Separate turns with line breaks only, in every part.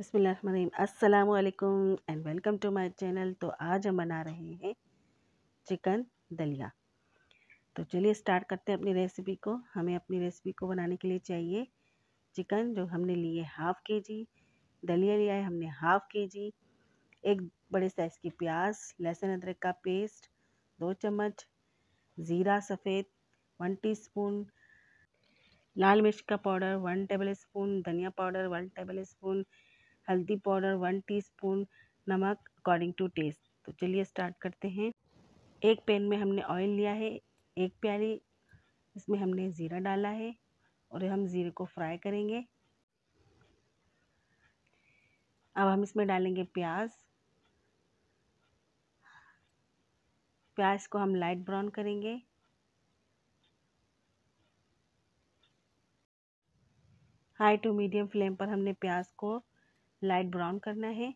बसमीम अल्लाम and welcome to my channel तो आज हम बना रहे हैं चिकन दलिया तो चलिए स्टार्ट करते हैं अपनी रेसिपी को हमें अपनी रेसिपी को बनाने के लिए चाहिए चिकन जो हमने लिए हाफ़ के जी दलिया लिया है हमने हाफ़ के जी एक बड़े साइज़ की प्याज लहसुन अदरक का पेस्ट दो चम्मच ज़ीरा सफ़ेद वन टीस्पून लाल मिर्च का पाउडर वन टेबल स्पून धनिया पाउडर वन टेबल स्पून हल्दी पाउडर वन टीस्पून नमक अकॉर्डिंग टू टेस्ट तो चलिए स्टार्ट करते हैं एक पैन में हमने ऑयल लिया है एक प्याली इसमें हमने ज़ीरा डाला है और हम ज़ीरे को फ्राई करेंगे अब हम इसमें डालेंगे प्याज प्याज को हम लाइट ब्राउन करेंगे हाई टू मीडियम फ्लेम पर हमने प्याज को लाइट ब्राउन करना है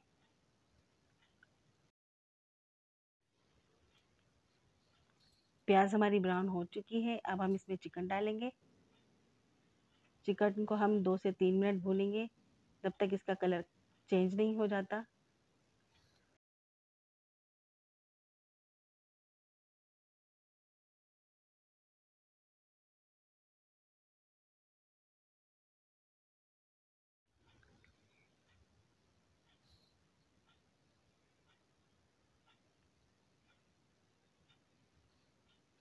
प्याज हमारी ब्राउन हो चुकी है अब हम इसमें चिकन डालेंगे चिकन को हम दो से तीन मिनट भूनेंगे जब तक इसका कलर चेंज नहीं हो जाता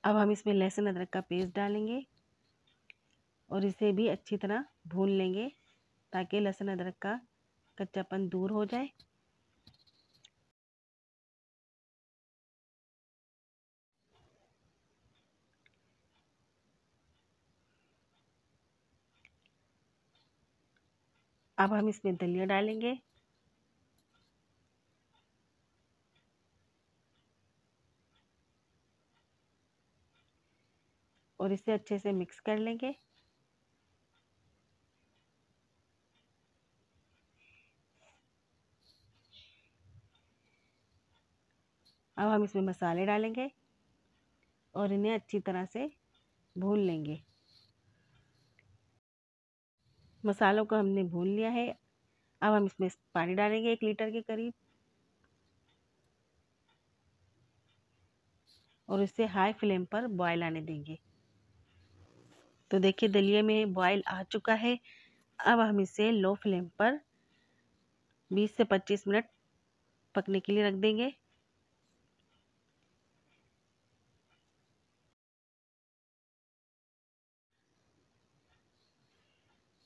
अब हम इसमें लहसुन अदरक का पेस्ट डालेंगे और इसे भी अच्छी तरह भून लेंगे ताकि लहसुन अदरक का कच्चापन दूर हो जाए अब हम इसमें दलिया डालेंगे और इसे अच्छे से मिक्स कर लेंगे अब हम इसमें मसाले डालेंगे और इन्हें अच्छी तरह से भून लेंगे मसालों को हमने भून लिया है अब हम इसमें पानी डालेंगे एक लीटर के करीब और इसे हाई फ्लेम पर बॉयल आने देंगे तो देखिए दलिए में बॉयल आ चुका है अब हम इसे लो फ्लेम पर 20 से 25 मिनट पकने के लिए रख देंगे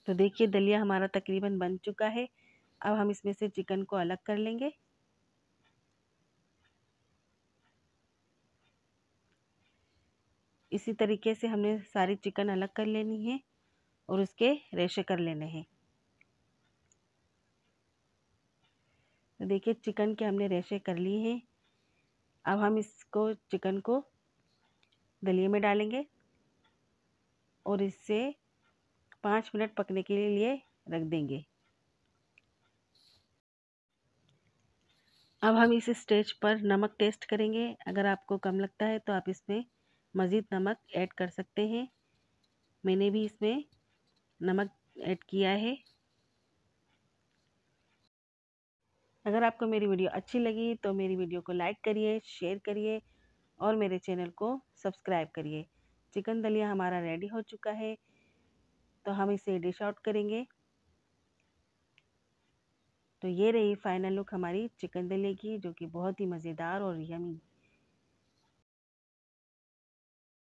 तो देखिए दलिया हमारा तकरीबन बन चुका है अब हम इसमें से चिकन को अलग कर लेंगे इसी तरीके से हमने सारी चिकन अलग कर लेनी है और उसके रेशे कर लेने हैं तो देखिए चिकन के हमने रेशे कर लिए हैं अब हम इसको चिकन को दलिए में डालेंगे और इससे पाँच मिनट पकने के लिए रख देंगे अब हम इस स्टेज पर नमक टेस्ट करेंगे अगर आपको कम लगता है तो आप इसमें मज़ीद नमक ऐड कर सकते हैं मैंने भी इसमें नमक ऐड किया है अगर आपको मेरी वीडियो अच्छी लगी तो मेरी वीडियो को लाइक करिए शेयर करिए और मेरे चैनल को सब्सक्राइब करिए चिकन दलिया हमारा रेडी हो चुका है तो हम इसे डिश आउट करेंगे तो ये रही फाइनल लुक हमारी चिकन दलिया की जो कि बहुत ही मज़ेदार और यमी